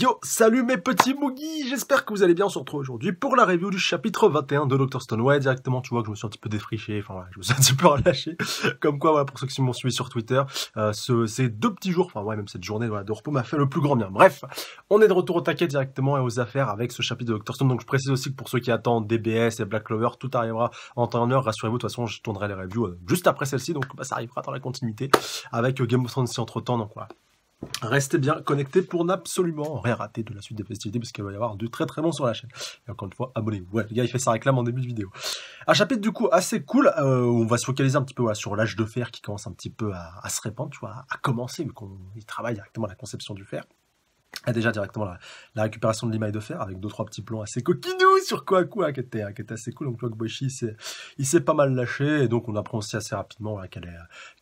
Yo, salut mes petits Moogies, j'espère que vous allez bien, on se retrouve aujourd'hui pour la review du chapitre 21 de Dr Stone. Ouais, directement, tu vois que je me suis un petit peu défriché, enfin voilà, je me suis un petit peu relâché, comme quoi, voilà, pour ceux qui m'ont suivi sur Twitter, euh, ces deux petits jours, enfin ouais, même cette journée voilà, de repos m'a fait le plus grand bien. Bref, on est de retour au taquet directement et aux affaires avec ce chapitre de Dr Stone, donc je précise aussi que pour ceux qui attendent DBS et Black Clover, tout arrivera en temps et en heure, rassurez-vous, de toute façon, je tournerai les reviews euh, juste après celle-ci, donc bah, ça arrivera dans la continuité, avec Game of Thrones entre-temps, donc voilà. Restez bien connectés pour n'absolument rien rater de la suite des festivités, parce qu'il va y avoir de très très bon sur la chaîne. Et encore une fois, abonnez-vous. Ouais, le gars, il fait sa réclame en début de vidéo. Un chapitre du coup assez cool, euh, où on va se focaliser un petit peu sur l'âge de fer qui commence un petit peu à, se répandre, tu vois, à commencer, vu qu'on travaille directement la conception du fer. a déjà directement la, récupération de l'image de fer, avec deux trois petits plans assez coquinous sur quoi qui était, qui était assez cool. Donc, Boichi, il s'est pas mal lâché. Et donc, on apprend aussi assez rapidement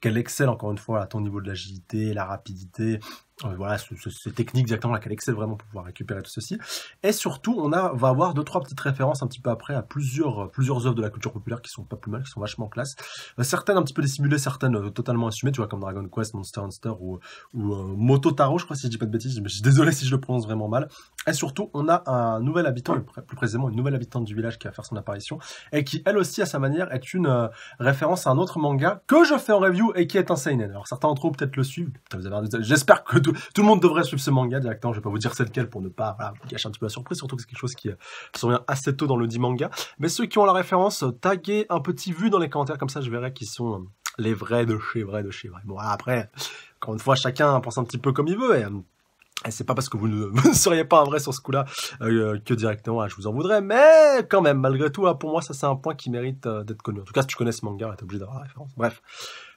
qu'elle excelle, encore une fois, à ton niveau de l'agilité, la rapidité, euh, voilà, ces techniques exactement qu'elle excelle vraiment pour pouvoir récupérer tout ceci. Et surtout, on a, va avoir deux, trois petites références un petit peu après à plusieurs, plusieurs œuvres de la culture populaire qui sont pas plus mal, qui sont vachement classe. Euh, certaines un petit peu dissimulées, certaines euh, totalement assumées, tu vois, comme Dragon Quest, Monster Hunter ou, ou Moto Taro, je crois, si je dis pas de bêtises, mais je suis désolé si je le prononce vraiment mal. Et surtout, on a un nouvel habitant, plus précisément une nouvelle habitante du village qui va faire son apparition, et qui elle aussi à sa manière est une euh, référence à un autre manga que je fais en review et qui est un seinen. Alors certains d'entre vous peut-être le suivent, j'espère que tout, le monde devrait suivre ce manga directement, je vais pas vous dire celle lequel pour ne pas vous gâcher un petit peu la surprise, surtout que c'est quelque chose qui euh, revient assez tôt dans le dit manga. Mais ceux qui ont la référence, euh, taguez un petit vu dans les commentaires, comme ça je verrai qui sont les vrais de chez vrai de chez vrai. Bon, après, encore une fois, chacun pense un petit peu comme il veut. Et, hein. Et c'est pas parce que vous ne, seriez pas un vrai sur ce coup-là euh, que directement ah, je vous en voudrais, mais quand même, malgré tout, hein, pour moi, ça c'est un point qui mérite euh, d'être connu. En tout cas, si tu connais ce manga, t'es obligé d'avoir la référence. Bref.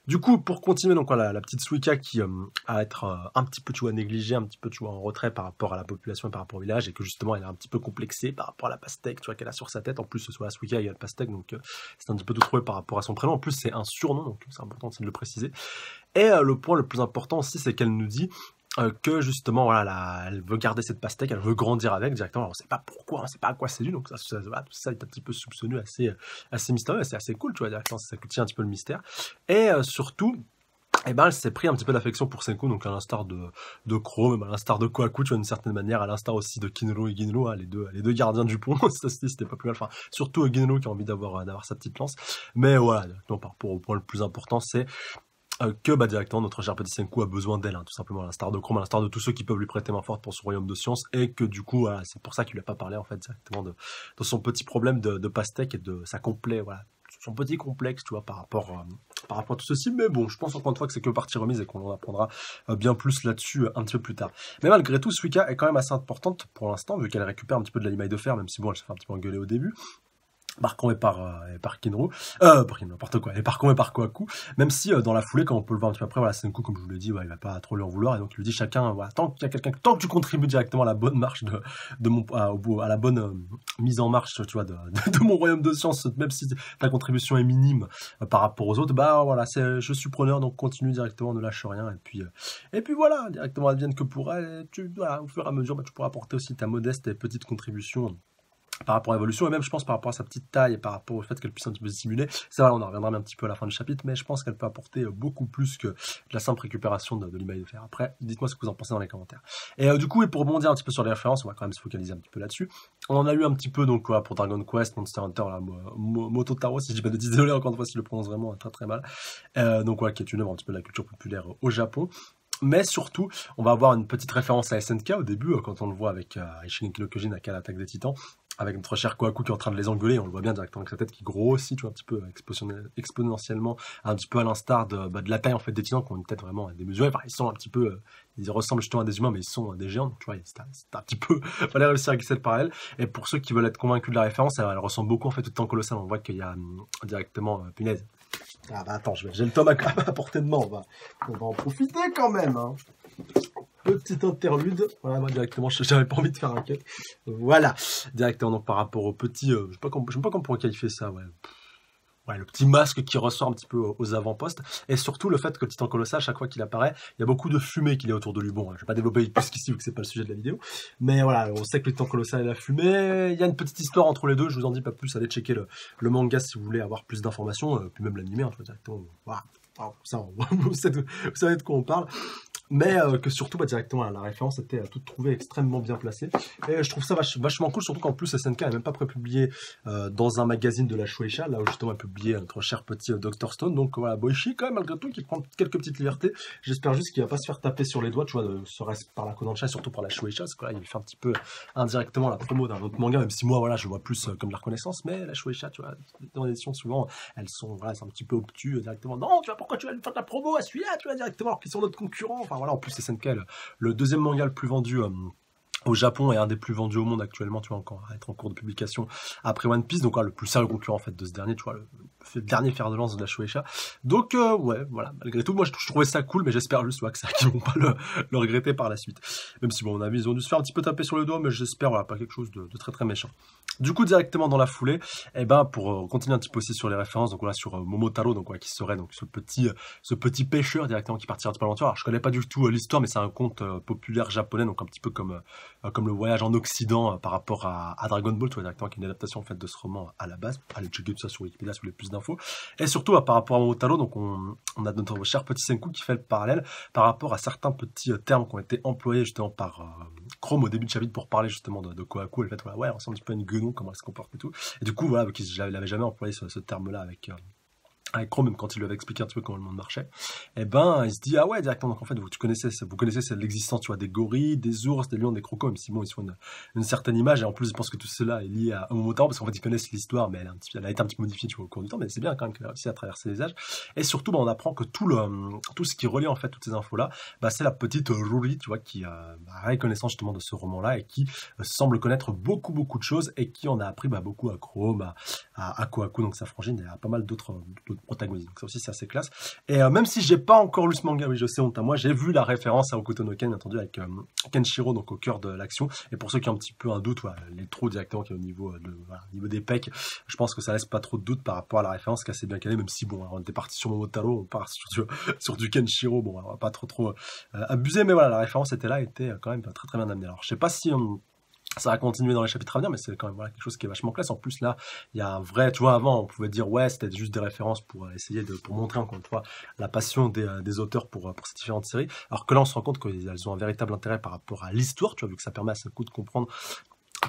Du coup, pour continuer, donc voilà, la petite Suika qui euh, a être un petit peu tu vois négligée, un petit peu tu vois en retrait par rapport à la population, par rapport au village, et que justement elle est un petit peu complexée par rapport à la pastèque, tu vois qu'elle a sur sa tête. En plus, ce soit la Suika et la pastèque, donc c'est un petit peu tout trouvé par rapport à son prénom. En plus, c'est un surnom, donc c'est important de le préciser. Et le point le plus important aussi, c'est qu'elle nous dit euh, que justement, voilà, elle veut garder cette pastèque, elle veut grandir avec directement. on ne sait pas pourquoi, on ne sait pas à quoi c'est dû, donc ça, ça, tout ça est un petit peu soupçonné, assez, assez mystérieux, c'est assez cool, tu vois, ça tient un petit peu le mystère. Et euh, surtout, eh ben, elle s'est pris un petit peu d'affection pour Senku, donc à l'instar de, de Chrome, à l'instar de Kwaku, tu vois, d'une certaine manière, à l'instar aussi de Kinro et Ginro, hein, les, deux, les deux gardiens du pont, Ça, c'était pas plus mal, enfin, surtout Ginro qui a envie d'avoir, d'avoir sa petite lance. Mais voilà, rapport au point le plus important, c'est euh, que bah, directement notre cher petit Senku a besoin d'elle, hein, tout simplement, à l'instar de Chrome, à l'instar de tous ceux qui peuvent lui prêter main forte pour son royaume de science, et que du coup, c'est pour ça qu'il lui a pas parlé en fait directement de, son petit problème de, pastèque et de sa complet, voilà, son petit complexe, tu vois, par rapport, euh, par rapport à tout ceci. Mais bon, je pense encore une fois que c'est que partie remise et qu'on en apprendra euh, bien plus là-dessus un petit peu plus tard. Mais malgré tout, Suika est quand même assez importante pour l'instant, vu qu'elle récupère un petit peu de la de fer, même si bon, elle se fait un petit peu engueuler au début par Kong et par, euh, par Kinro, euh, par n'importe quoi, et par contre et par coup même si euh, dans la foulée, quand on peut le voir un petit peu après, voilà, Senku, comme je vous le dis, ouais, il va pas trop lui en vouloir, et donc il lui dit chacun, voilà, tant qu'il y a quelqu'un, tant que tu contribues directement à la bonne marche de, mon, au bout, à la bonne euh, mise en marche, tu vois, de, de, mon royaume de science, même si ta contribution est minime euh, par rapport aux autres, bah voilà, c'est, je suis preneur, donc continue directement, ne lâche rien, et puis, et puis voilà, directement, advienne que pourra, tu, voilà, au fur et à mesure, bah, tu pourras apporter aussi ta modeste et petite contribution par rapport à l'évolution, et même je pense par rapport à sa petite taille et par rapport au fait qu'elle puisse un petit peu simuler. C'est vrai, on en reviendra un petit peu à la fin du chapitre, mais je pense qu'elle peut apporter euh, beaucoup plus que la simple récupération de, de l'image de fer. Après, dites-moi ce que vous en pensez dans les commentaires. Et euh, du coup, et pour rebondir un petit peu sur les références, on va quand même se focaliser un petit peu là-dessus. On en a eu un petit peu donc quoi, pour Dragon Quest, Monster Hunter, là, Taro, si je dis pas de désolé encore une fois si je le prononce vraiment très très mal. Euh, donc quoi qui est une œuvre un petit peu de la culture populaire au Japon. Mais surtout, on va avoir une petite référence à SNK au début, quand on le voit avec euh, Ishin Kojin à l'attaque des titans, avec notre cher Kouakou qui est en train de les engueuler, on le voit bien directement avec sa tête qui grossit, tu vois, un petit peu exponentiellement, un petit peu à l'instar bah, de, la taille en fait des titans qui ont une tête vraiment démesurée. ils sont un petit peu, euh, ils ressemblent justement à des humains, mais ils sont euh, des géants, tu vois, c'est un, petit peu, fallait réussir à glisser le parallèle. Et pour ceux qui veulent être convaincus de la référence, elle, ressemble beaucoup en fait au temps colossal. On voit qu'il y a hum, directement, euh, punaise. Ah bah attends, j'ai le tome à, portée de main, on va, en profiter quand même. Hein petite interlude. Voilà, moi directement, j'avais pas envie de faire un cut. Voilà, directement, donc par rapport au petit, euh, je je sais pas comment on qualifier ça, ouais. Ouais, le petit masque qui ressort un petit peu aux avant-postes, et surtout le fait que le Titan Colossal, à chaque fois qu'il apparaît, il y a beaucoup de fumée qu'il est autour de lui. Bon, je vais pas développer plus qu'ici, vu que c'est pas le sujet de la vidéo, mais voilà, on sait que le Titan Colossal et la fumée, il y a une petite histoire entre les deux, je vous en dis pas plus, allez checker le, manga si vous voulez avoir plus d'informations, euh, puis même l'animé, hein, directement, Ça, vous, vous savez de quoi on parle mais euh, que surtout bah, directement la référence était à euh, tout trouver, extrêmement bien placée et je trouve ça vachement cool surtout qu'en plus SNK n'est même pas prépublié publié euh, dans un magazine de la Shueisha là où justement a publié notre cher petit Dr Stone donc voilà Boichi quand même malgré tout qui prend quelques petites libertés j'espère juste qu'il va pas se faire taper sur les doigts tu vois serait-ce par la Kodansha surtout par la Shueisha parce que là il fait un petit peu indirectement la promo d'un autre manga même si moi voilà je vois plus comme la reconnaissance mais la Shueisha tu vois dans éditions souvent elles sont voilà un petit peu obtus directement non tu vois pourquoi tu vas lui faire de la promo à celui-là tu vois directement alors qu'ils sont notre concurrent enfin, en plus, c'est le, le deuxième manga le plus vendu euh, au Japon et un des plus vendus au monde actuellement, tu vois, encore à être en cours de publication après One Piece, donc le plus sérieux concurrent en fait de ce dernier, tu vois, le dernier fer de lance de la Shueisha. Donc, euh, ouais, voilà, malgré tout, moi je, trouvais ça cool, mais j'espère juste ouais, que ça, qu'ils vont pas le, regretter par la suite. Même si, bon, on avis ils ont dû se faire un petit peu taper sur le dos, mais j'espère, voilà, pas quelque chose de, très très méchant. Du coup, directement dans la foulée, et eh ben, pour euh, continuer un petit peu aussi sur les références, donc on sur euh, Momotaro, donc, ouais, qui serait donc ce petit, ce petit pêcheur directement qui partira de l'aventure. Alors, je connais pas du tout l'histoire, mais c'est un conte populaire japonais, donc un petit peu comme, comme le voyage en Occident par rapport à, Dragon Ball, tu vois, directement, qui est une adaptation en fait de ce roman à la base. Allez, checker tout ça sur Wikipédia vous plus d'infos. Et surtout, par rapport à Momotaro, donc on, a notre cher petit Senku qui fait le parallèle par rapport à certains petits euh, termes qui ont été employés justement par euh, Chrome au début de chapitre pour parler justement de, de Kohaku. Et le fait, ouais, on sent un petit peu une guenon, comment elle se comporte et tout. Et du coup, voilà, parce qu'il n'avait jamais employé ce, terme-là avec, euh, avec Chrome, même quand il lui avait expliqué un petit peu comment le monde marchait, eh ben, il se dit, ah ouais, directement, donc en fait, vous tu connaissez, vous connaissez l'existence, tu vois, des gorilles, des ours, des lions, des crocos, même si bon, ils font une, certaine image, et en plus, je pense que tout cela est lié à, un moment parce qu'en fait, ils connaissent l'histoire, mais elle a, été un petit peu modifiée, tu vois, au cours du temps, mais c'est bien quand même qu'elle a réussi à traverser les âges, et surtout, ben, on apprend que tout le, tout ce qui relie, en fait, toutes ces infos-là, bah, c'est la petite Ruri, tu vois, qui euh, ben, a reconnaissance justement de ce roman-là, et qui euh, semble connaître beaucoup, beaucoup de choses, et qui en a appris, beaucoup à Chrome, à, Aku donc sa frangine, et à pas mal d'autres protagonistes. Donc ça aussi, c'est assez classe. Et euh, même si j'ai pas encore lu ce manga, oui, je sais, honte à moi, j'ai vu la référence à Okuto no Ken, entendu, avec euh, Kenshiro, donc au cœur de l'action. Et pour ceux qui ont un petit peu un doute, les trous directement qui est au niveau, euh, de, niveau des pecs, je pense que ça laisse pas trop de doute par rapport à la référence qui est assez bien calée, même si, bon, on était parti sur Momotaro, on part sur du, sur Kenshiro, bon, on va pas trop trop abuser, mais voilà, la référence était là, était quand même très très bien amenée. Alors, je sais pas si on ça va continuer dans les chapitres à venir, mais c'est quand même quelque chose qui est vachement classe. En plus, là, il y a un vrai, tu vois, avant, on pouvait dire, ouais, c'était juste des références pour euh, essayer de, montrer encore une fois la passion des, euh, auteurs pour, euh, pour ces différentes séries. Alors que là, on se rend compte qu'elles ont un véritable intérêt par rapport à l'histoire, tu vois, vu que ça permet à ce coup de comprendre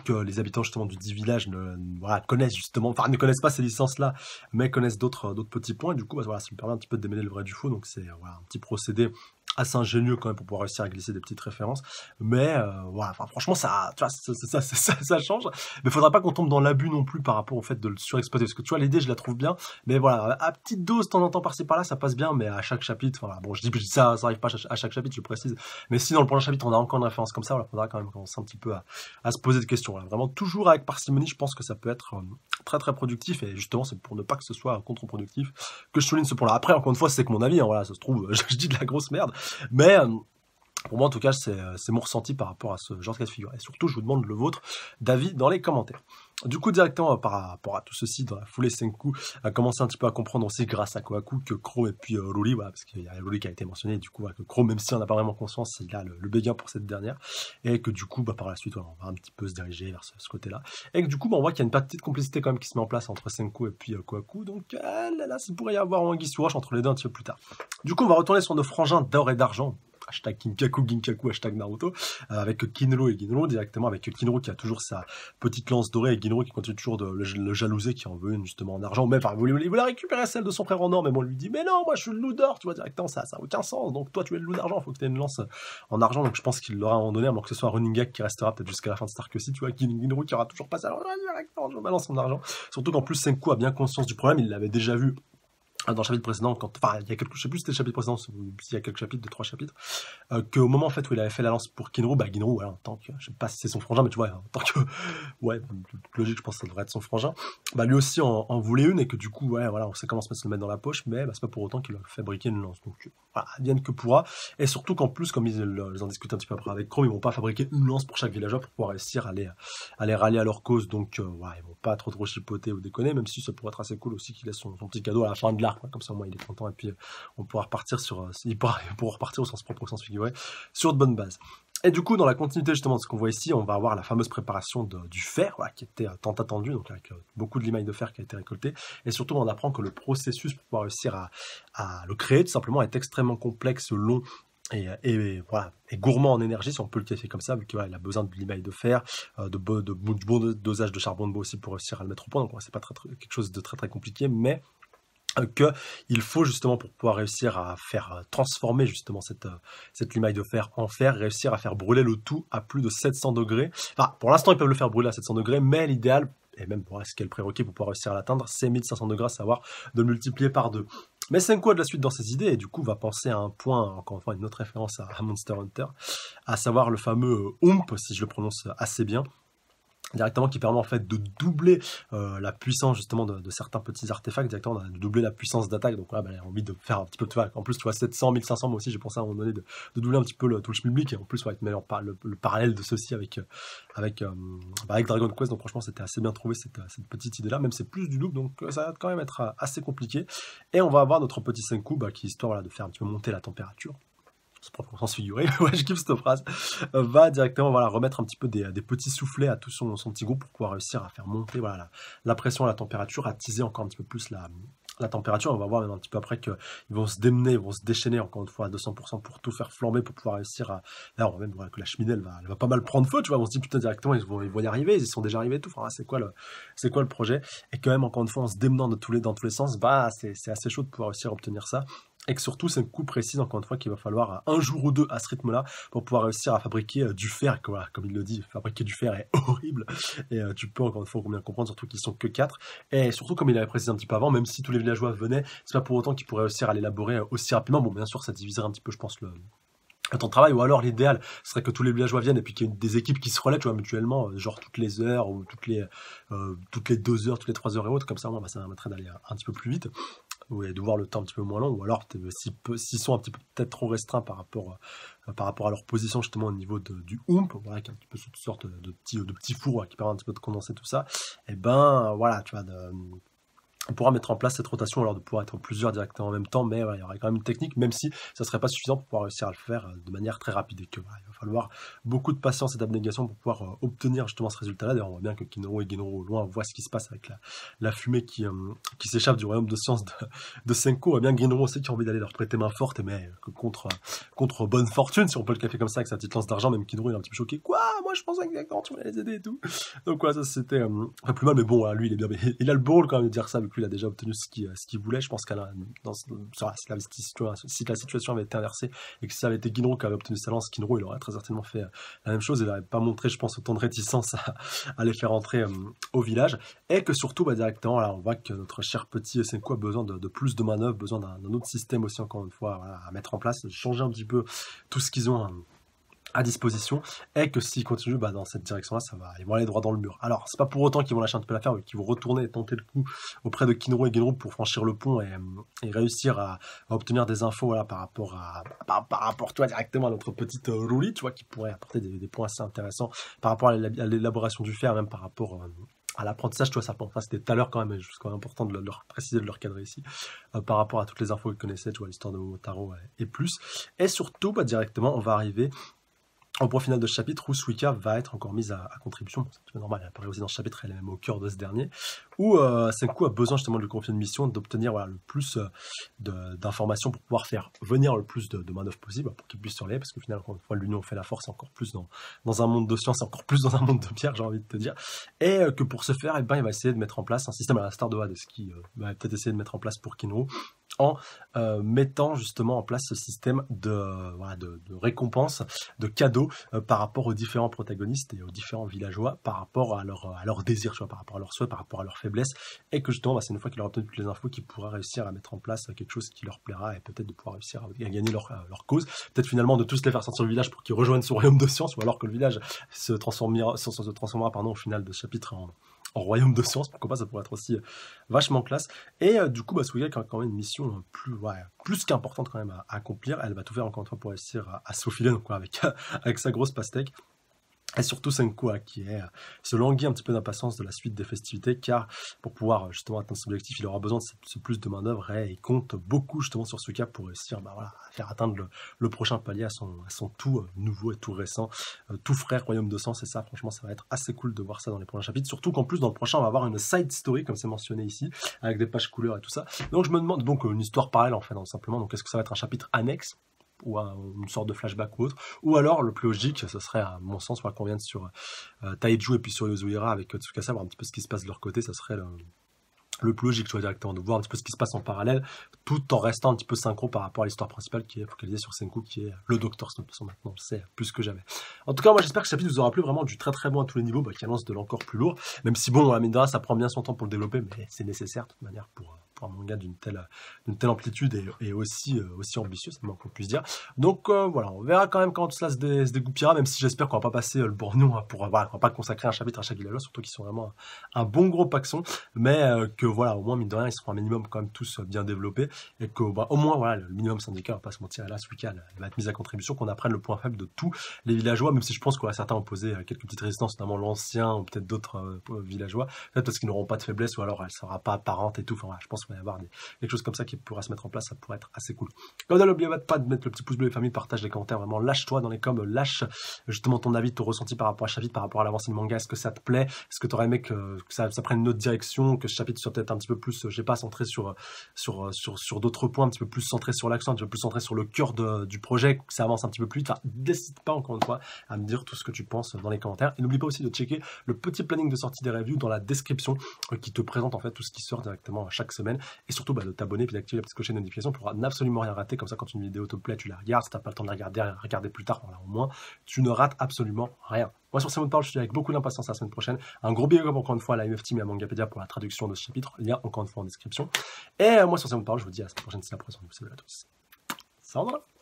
que les habitants justement du dit village ne, connaissent justement, enfin ne connaissent pas ces licences-là, mais connaissent d'autres d'autres petits points. Et du coup, bah, voilà, ça me permet un petit peu de démêler le vrai du faux. Donc c'est un petit procédé assez ingénieux quand même pour pouvoir réussir à glisser des petites références. Mais euh, voilà, enfin, franchement, ça, tu vois, ça, ça, ça, ça, change. Mais faudra pas qu'on tombe dans l'abus non plus par rapport au fait de le surexposer Parce que tu vois, l'idée, je la trouve bien. Mais voilà, à petite dose, temps en temps par-ci par-là, ça passe bien. Mais à chaque chapitre, voilà, bon, je dis ça, ça arrive pas à chaque chapitre, je précise. Mais si dans le prochain chapitre, on a encore une référence comme ça, on voilà, faudra quand même commencer un petit peu à, se poser des questions. Vraiment, toujours avec parcimonie, je pense que ça peut être euh, très très productif. Et justement, c'est pour ne pas que ce soit contre-productif que je souligne ce point-là. Après, encore une fois, c'est que mon avis, hein, voilà, ça se trouve, je dis de la grosse merde. Mais euh, pour moi, en tout cas, euh, c'est mon ressenti par rapport à ce genre de cas de figure. Et surtout, je vous demande le vôtre d'avis dans les commentaires. Du coup, directement euh, par rapport à tout ceci, dans la foulée, Senku a commencé un petit peu à comprendre aussi, grâce à Kohaku, que Crow et puis euh, parce qu'il y a Ruli qui a été mentionné, du coup, que Crow, même si on n'a pas vraiment conscience, il a le, le béguin pour cette dernière, et que du coup, bah, par la suite, on va un petit peu se diriger vers ce, côté-là, et que du coup, bah, on voit qu'il y a une petite complicité quand même qui se met en place entre Senku et puis euh, Kohaku, donc euh, là, là, ça pourrait y avoir un sous entre les deux un petit peu plus tard. Du coup, on va retourner sur nos frangins d'or et d'argent, hashtag Kinkaku, hashtag Naruto, euh, avec Kinro et Ginro directement, avec Kinro qui a toujours sa petite lance dorée et Ginro qui continue toujours de le, jalouser, qui en veut justement en argent, mais enfin, il voulait, récupérer celle de son frère en or, mais bon, on lui dit, mais non, moi je suis le loup d'or, tu vois, directement, ça n'a aucun sens, donc toi tu es le loup d'argent, faut que tu aies une lance en argent, donc je pense qu'il l'aura en à moins que ce soit un running gag qui restera peut-être jusqu'à la fin de Star si tu vois, Ginro qui aura toujours pas sa lance directement, argent, surtout qu'en plus Senku a bien conscience du problème, il l'avait déjà vu dans le chapitre précédent, quand, enfin, il y a quelques, je sais plus c'était le chapitre précédent, s'il y a quelques chapitres, de trois chapitres, euh, que qu'au moment en fait où il avait fait la lance pour Kinro, bah Kinro, voilà, en tant que, je sais pas si c'est son frangin, mais tu vois, en tant que, ouais, logique, je pense que ça devrait être son frangin, bah lui aussi en, voulait une et que du coup, ouais, voilà, on sait comment se mettre, mettre dans la poche, mais bah, c'est pas pour autant qu'il a fabriqué une lance. Donc, voilà, bien que pourra. Et surtout qu'en plus, comme ils, en discutent un petit peu après avec Chrome, ils vont pas fabriquer une lance pour chaque villageois pour pouvoir réussir à les, à rallier à leur cause, donc, euh, ouais, ils vont pas trop trop chipoter ou déconner, même si ça pourrait être assez cool aussi qu'il ait son, petit cadeau à la fin de l'arc comme ça, au il est content. Et puis, euh, on pourra repartir sur. Euh, il, repartir au sens propre, au sens figuré, sur de bonnes bases. Et du coup, dans la continuité justement de ce qu'on voit ici, on va avoir la fameuse préparation du fer, qui était euh, tant attendue, donc avec beaucoup de limailles de fer qui a été récoltée. Et surtout, on apprend que le processus pour pouvoir réussir à, le créer, tout simplement, est extrêmement complexe, long et, voilà, et gourmand en énergie, si on peut le qualifier comme ça, vu qu'il a besoin de limaille de fer, de, de, bon dosage de charbon de bois aussi pour réussir à le mettre au point. Donc, c'est pas quelque chose de très très compliqué, mais qu'il faut justement pour pouvoir réussir à faire euh, transformer justement cette, euh, cette limaille de fer en fer, réussir à faire brûler le tout à plus de 700 degrés. Enfin, pour l'instant, ils peuvent le faire brûler à 700 degrés, mais l'idéal, et même pour ce qu'elle prérequis pour pouvoir réussir à l'atteindre, c'est 1500 degrés, à savoir de multiplier par deux. Mais c'est quoi de la suite dans ses idées et du coup va penser à un point, encore une fois, une autre référence à, Monster Hunter, à savoir le fameux Oomp, si je le prononce assez bien, directement qui permet en fait de doubler euh, la puissance justement de, certains petits artefacts directement de doubler la puissance d'attaque donc là a a envie de faire un petit peu de en plus tu vois 700 1500 moi aussi j'ai pensé à un moment donné de, doubler un petit peu le touche public et en plus va être le, le, parallèle de ceci avec euh, avec euh, bah, avec Dragon Quest donc franchement c'était assez bien trouvé cette, petite idée là même c'est plus du double donc ça va quand même être assez compliqué et on va avoir notre petit Senku bah, qui histoire de faire un petit peu monter la température c'est pas pour figuré, je kiffe cette phrase, euh, va directement voilà, remettre un petit peu des, euh, petits soufflets à tout son, petit groupe pour pouvoir réussir à faire monter voilà, la, pression, la température, à teaser encore un petit peu plus la, la température. On va voir un petit peu après qu'ils vont se démener, ils vont se déchaîner encore une fois à 200% pour tout faire flamber, pour pouvoir réussir à. Là, on voit même que la cheminée, elle va, pas mal prendre feu, tu vois. On se dit putain, directement, ils vont, y arriver, ils y sont déjà arrivés, tout. c'est quoi, le, quoi le projet Et quand même, encore une fois, en se démenant de tous les, dans tous les sens, bah, c'est assez chaud de pouvoir réussir à obtenir ça et que surtout c'est un coup précis encore une fois qu'il va falloir euh, un jour ou deux à ce rythme là pour pouvoir réussir à fabriquer euh, du fer comme il le dit fabriquer du fer est horrible et euh, tu peux encore une fois bien comprendre surtout qu'ils sont que quatre et surtout comme il avait précisé un petit peu avant même si tous les villageois venaient c'est pas pour autant qu'ils pourraient réussir à l'élaborer aussi rapidement bon bien sûr ça diviserait un petit peu je pense le ton travail, ou alors l'idéal serait que tous les villageois viennent et puis qu'il y ait des équipes qui se relaient, mutuellement, genre toutes les heures ou toutes les, toutes les deux heures, toutes les trois heures et autres, comme ça, bah, ça permettrait d'aller un, petit peu plus vite et de voir le temps un petit peu moins long, ou alors euh, s'ils sont un petit peu peut-être trop restreints par rapport, euh, par rapport à leur position justement au niveau du hump, voilà, avec un petit peu cette sorte de, petit, de petit four qui permet un petit peu de condenser tout ça, et eh ben voilà, tu vois, de, on pourra mettre en place cette rotation alors de pouvoir être en plusieurs directeurs en même temps, mais il y aurait quand même une technique, même si ça ne serait pas suffisant pour pouvoir réussir à le faire euh, de manière très rapide et que il va falloir beaucoup de patience et d'abnégation pour pouvoir euh, obtenir justement ce résultat-là. D'ailleurs, on voit bien que Kinoro et Ginro au loin voient ce qui se passe avec la, fumée qui, euh, qui s'échappe du royaume de science de, de Senko. et eh bien Genro aussi qui a envie d'aller leur prêter main forte, mais contre, contre bonne fortune, si on peut le café comme ça avec sa petite lance d'argent, même Kinro est un petit peu choqué. Quoi Moi je pensais que tu voulais les aider et tout. Donc voilà, ça c'était pas plus mal, mais bon, lui il est bien, il a le bol quand même de dire ça, il a déjà obtenu ce qu'il euh, voulait. Je pense que si, la, situation avait été inversée et que ça avait été Guinron qui avait obtenu sa lance, Guinro, il aurait très certainement fait euh, la même chose. Il n'aurait pas montré, je pense, autant de réticence à, les faire entrer euh, au village. Et que surtout, bah, directement, on voit que notre cher petit Senko a besoin de, plus de manœuvres, besoin d'un autre système aussi, encore une fois, à mettre en place, changer un petit peu tout ce qu'ils ont à disposition et que s'ils continuent bah, dans cette direction-là, ça va, ils vont aller droit dans le mur. Alors, c'est pas pour autant qu'ils vont lâcher un peu l'affaire, mais qu'ils vont retourner et tenter le coup auprès de Kinro et Genro pour franchir le pont et, réussir à, obtenir des infos là par rapport à par, rapport toi directement à notre petite euh, tu vois, qui pourrait apporter des, points assez intéressants par rapport à l'élaboration du fer, même par rapport euh, à l'apprentissage, tu vois, ça c'était tout à l'heure quand même, c'est quand même important de leur préciser, de leur cadrer ici, euh, par rapport à toutes les infos qu'ils connaissaient, tu vois, l'histoire de Momotaro et plus. Et surtout, bah, directement, on va arriver au point final de ce chapitre où Suika va être encore mise à, contribution, c'est tout normal, elle apparaît aussi dans ce chapitre, elle est même au cœur de ce dernier, où euh, a besoin justement de lui confier une mission, d'obtenir le plus euh, d'informations pour pouvoir faire venir le plus de, de manœuvres possible pour qu'il puisse surveiller, parce que final, quand une fois, l'union fait la force encore plus dans, un monde de science, encore plus dans un monde de pierre, j'ai envie de te dire, et euh, que pour ce faire, et eh ben, il va essayer de mettre en place un système à la star de ce qui euh, va peut-être essayer de mettre en place pour Kino, en euh, mettant justement en place ce système de, euh, de, récompense, de cadeaux euh, par rapport aux différents protagonistes et aux différents villageois, par rapport à leur, désirs, désir, par rapport à leurs souhaits, par rapport à leurs faiblesses, et que justement, bah, c'est une fois qu'il aura obtenu toutes les infos, qu'il pourra réussir à mettre en place quelque chose qui leur plaira et peut-être de pouvoir réussir à, gagner leur, cause, peut-être finalement de tous les faire sortir du village pour qu'ils rejoignent son royaume de science, ou alors que le village se transformera, pardon, au final de chapitre en en royaume de science, pourquoi pas, ça pourrait être aussi euh, vachement classe. Et euh, du coup, bah, a quand même une mission euh, plus, plus qu'importante quand même à, accomplir. Elle va tout faire encore une fois pour réussir à, à avec, avec sa grosse pastèque. Et surtout quoi qui est euh, se languit un petit peu d'impatience de la suite des festivités, car pour pouvoir euh, justement atteindre son objectif, il aura besoin de ce, plus de main-d'œuvre et il compte beaucoup justement sur ce cas pour réussir bah voilà, à faire atteindre le, prochain palier à son, son, tout euh, nouveau et tout récent, tout frère Royaume de Sang. c'est ça, franchement, ça va être assez cool de voir ça dans les prochains chapitres. Surtout qu'en plus, dans le prochain, on va avoir une side story, comme c'est mentionné ici, avec des pages couleurs et tout ça. Donc je me demande, donc une histoire parallèle en fait, non hein, simplement, donc est-ce que ça va être un chapitre annexe ou une sorte de flashback ou autre. Ou alors, le plus logique, ça serait, à mon sens, qu'on vienne sur euh, Taiju et puis sur Yuzuhira avec euh, Tsukasa, voir un petit peu ce qui se passe de leur côté, ça serait le, plus logique, je vois, directement, de voir un petit peu ce qui se passe en parallèle, tout en restant un petit peu synchro par rapport à l'histoire principale qui est focalisée sur Senku, qui est le Docteur de toute façon, maintenant, c'est plus que jamais. En tout cas, moi, j'espère que ce chapitre vous aura plu vraiment du très très bon à tous les niveaux, bah, qui annonce de l'encore plus lourd, même si, bon, la ça prend bien son temps pour le développer, mais c'est nécessaire, de toute manière, pour... Euh, un manga d'une telle, telle amplitude et, aussi, euh, aussi ambitieux, c'est le moins qu'on puisse dire. Donc euh, voilà, on verra quand même quand tout cela se, dé, même si j'espère qu'on va pas passer euh, le bournon hein, pour voilà, va pas consacrer un chapitre à chaque village, surtout qu'ils sont vraiment un, bon gros paxon, mais que voilà, au moins mine de rien, ils seront un minimum quand même tous bien développés et que bah, au moins voilà, le minimum syndicat on va pas se mentir, là ce week va être mise à contribution, qu'on apprenne le point faible de tous les villageois, même si je pense qu'on va certains à quelques petites résistances, notamment l'ancien ou peut-être d'autres villageois, peut-être parce qu'ils n'auront pas de faiblesse ou alors elle sera pas apparente et tout. Enfin voilà, je pense il va y avoir quelque chose comme ça qui pourra se mettre en place, ça pourrait être assez cool. Comme d'hab, n'oubliez pas de mettre le petit pouce bleu, les de partage les commentaires, vraiment lâche-toi dans les coms, lâche euh, justement ton avis, ton ressenti par rapport à chapitre, par rapport à l'avancée du manga, est-ce que ça te plaît, est-ce que tu aurais aimé que, ça, prenne une autre direction, que ce chapitre soit peut-être un petit peu plus, euh, je sais pas, centré sur, euh, sur, sur, d'autres points, un petit peu plus centré sur l'accent, un petit peu plus centré sur le cœur du projet, que ça avance un petit peu plus vite, enfin, n'hésite pas encore une fois à me dire tout ce que tu penses dans les commentaires, et n'oublie pas aussi de checker le petit planning de sortie des reviews dans la description qui te présente en fait tout ce qui sort directement chaque semaine et surtout bah, de t'abonner et d'activer la petite cloche de notification pour absolument rien rater. Comme ça, quand une vidéo te plaît, tu la regardes. Si t'as pas le temps de la regarder, regarder plus tard, au moins, tu ne rates absolument rien. Moi, sur ces mots de parole, je suis avec beaucoup d'impatience la semaine prochaine. Un gros big encore une fois à la MFT Team et à Mangapédia pour la traduction de ce chapitre. Lien encore une fois en description. Et euh, moi, sur ces mots je vous dis à la semaine prochaine. C'est la prochaine. Salut à tous. Sandra.